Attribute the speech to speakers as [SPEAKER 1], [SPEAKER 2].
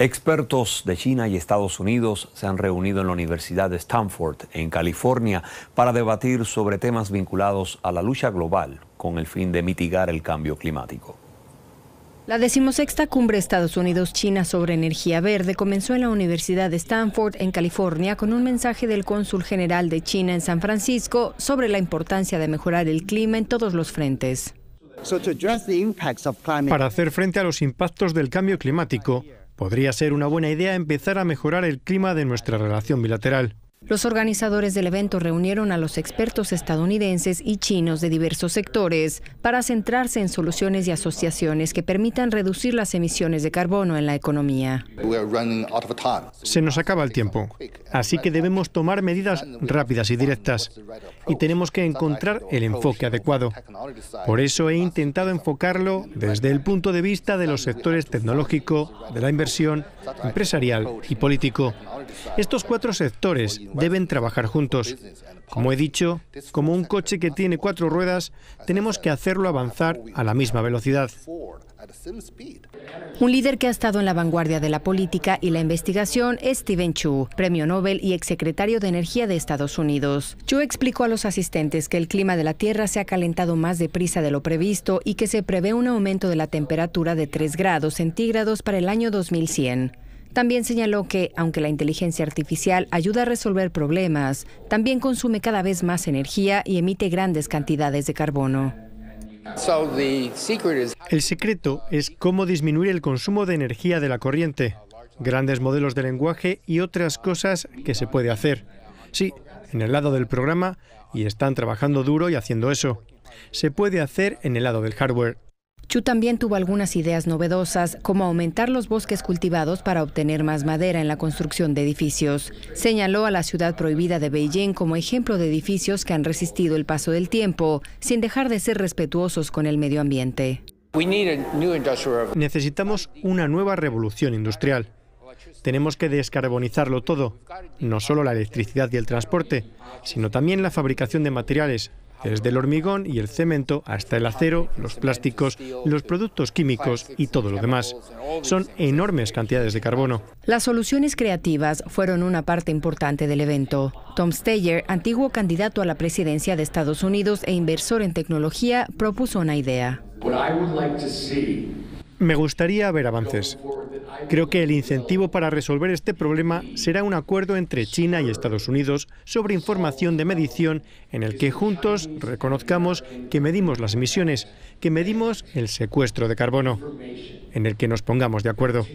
[SPEAKER 1] Expertos de China y Estados Unidos se han reunido en la Universidad de Stanford, en California, para debatir sobre temas vinculados a la lucha global con el fin de mitigar el cambio climático.
[SPEAKER 2] La decimosexta cumbre Estados Unidos-China sobre energía verde comenzó en la Universidad de Stanford, en California, con un mensaje del cónsul general de China en San Francisco sobre la importancia de mejorar el clima en todos los frentes. Para
[SPEAKER 1] hacer frente a los impactos del cambio climático, podría ser una buena idea empezar a mejorar el clima de nuestra relación bilateral.
[SPEAKER 2] Los organizadores del evento reunieron a los expertos estadounidenses y chinos de diversos sectores para centrarse en soluciones y asociaciones que permitan reducir las emisiones de carbono en la economía.
[SPEAKER 1] Se nos acaba el tiempo, así que debemos tomar medidas rápidas y directas y tenemos que encontrar el enfoque adecuado. Por eso he intentado enfocarlo desde el punto de vista de los sectores tecnológico, de la inversión, empresarial y político. Estos cuatro sectores deben trabajar juntos. Como he dicho, como un coche que tiene cuatro ruedas, tenemos que hacerlo avanzar a la misma velocidad.
[SPEAKER 2] Un líder que ha estado en la vanguardia de la política y la investigación es Steven Chu, premio Nobel y exsecretario de Energía de Estados Unidos. Chu explicó a los asistentes que el clima de la Tierra se ha calentado más deprisa de lo previsto y que se prevé un aumento de la temperatura de 3 grados centígrados para el año 2100. También señaló que, aunque la inteligencia artificial ayuda a resolver problemas, también consume cada vez más energía y emite grandes cantidades de carbono. El
[SPEAKER 1] secreto es cómo disminuir el consumo de energía de la corriente, grandes modelos de lenguaje y otras cosas que se puede hacer. Sí, en el lado del programa, y están trabajando duro y haciendo eso. Se puede hacer en el lado del hardware.
[SPEAKER 2] Chu también tuvo algunas ideas novedosas, como aumentar los bosques cultivados para obtener más madera en la construcción de edificios. Señaló a la ciudad prohibida de Beijing como ejemplo de edificios que han resistido el paso del tiempo, sin dejar de ser respetuosos con el medio ambiente.
[SPEAKER 1] Necesitamos una nueva revolución industrial. Tenemos que descarbonizarlo todo, no solo la electricidad y el transporte, sino también la fabricación de materiales, desde el hormigón y el cemento hasta el acero, los plásticos, los productos químicos y todo lo demás. Son enormes cantidades de carbono.
[SPEAKER 2] Las soluciones creativas fueron una parte importante del evento. Tom Steyer, antiguo candidato a la presidencia de Estados Unidos e inversor en tecnología, propuso una idea.
[SPEAKER 1] Me gustaría ver avances. Creo que el incentivo para resolver este problema será un acuerdo entre China y Estados Unidos sobre información de medición en el que juntos reconozcamos que medimos las emisiones, que medimos el secuestro de carbono,
[SPEAKER 2] en el que nos pongamos de acuerdo.